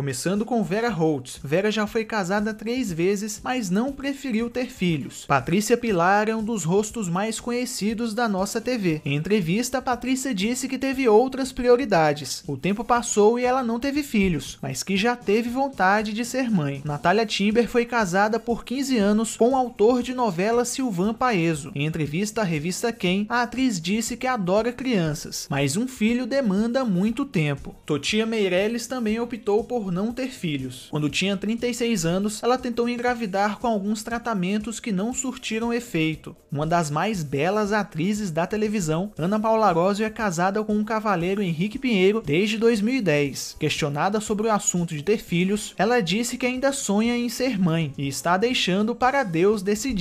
começando com Vera Holtz. Vera já foi casada três vezes, mas não preferiu ter filhos. Patrícia Pilar é um dos rostos mais conhecidos da nossa TV. Em entrevista, Patrícia disse que teve outras prioridades. O tempo passou e ela não teve filhos, mas que já teve vontade de ser mãe. Natália Timber foi casada por 15 anos com o autor de novela Silvan Paeso. Em entrevista à revista Quem, a atriz disse que adora crianças, mas um filho demanda muito tempo. Totia Meirelles também optou por não ter filhos. Quando tinha 36 anos, ela tentou engravidar com alguns tratamentos que não surtiram efeito. Uma das mais belas atrizes da televisão, Ana Paula Rosio é casada com o cavaleiro Henrique Pinheiro desde 2010. Questionada sobre o assunto de ter filhos, ela disse que ainda sonha em ser mãe e está deixando para Deus decidir.